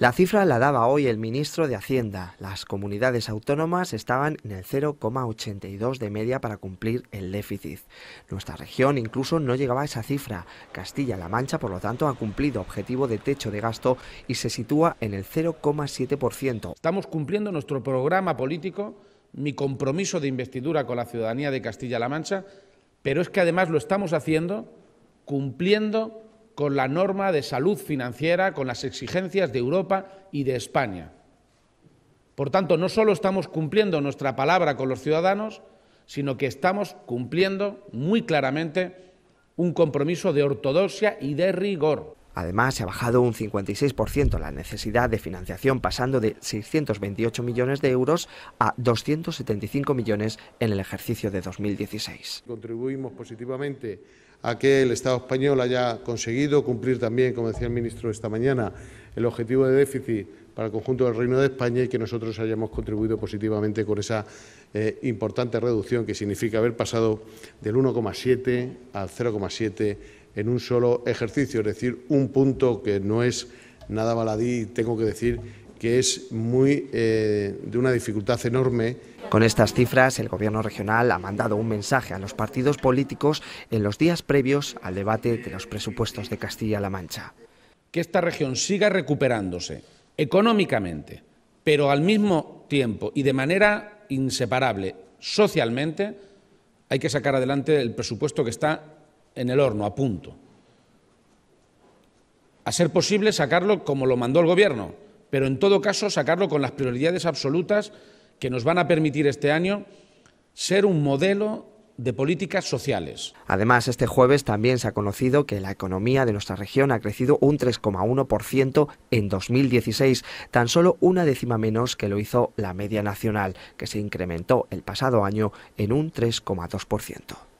La cifra la daba hoy el ministro de Hacienda. Las comunidades autónomas estaban en el 0,82 de media para cumplir el déficit. Nuestra región incluso no llegaba a esa cifra. Castilla-La Mancha, por lo tanto, ha cumplido objetivo de techo de gasto y se sitúa en el 0,7%. Estamos cumpliendo nuestro programa político, mi compromiso de investidura con la ciudadanía de Castilla-La Mancha, pero es que además lo estamos haciendo cumpliendo con la norma de salud financiera, con las exigencias de Europa y de España. Por tanto, no solo estamos cumpliendo nuestra palabra con los ciudadanos, sino que estamos cumpliendo muy claramente un compromiso de ortodoxia y de rigor. Además, se ha bajado un 56% la necesidad de financiación, pasando de 628 millones de euros a 275 millones en el ejercicio de 2016. Contribuimos positivamente a que el Estado español haya conseguido cumplir también, como decía el ministro esta mañana, el objetivo de déficit para el conjunto del Reino de España y que nosotros hayamos contribuido positivamente con esa eh, importante reducción que significa haber pasado del 1,7 al 0,7 en un solo ejercicio, es decir, un punto que no es nada baladí, tengo que decir que es muy eh, de una dificultad enorme. Con estas cifras, el Gobierno regional ha mandado un mensaje a los partidos políticos en los días previos al debate de los presupuestos de Castilla-La Mancha. Que esta región siga recuperándose económicamente, pero al mismo tiempo y de manera inseparable socialmente, hay que sacar adelante el presupuesto que está en el horno, a punto. A ser posible sacarlo como lo mandó el Gobierno, pero en todo caso sacarlo con las prioridades absolutas que nos van a permitir este año ser un modelo de políticas sociales. Además, este jueves también se ha conocido que la economía de nuestra región ha crecido un 3,1% en 2016, tan solo una décima menos que lo hizo la media nacional, que se incrementó el pasado año en un 3,2%.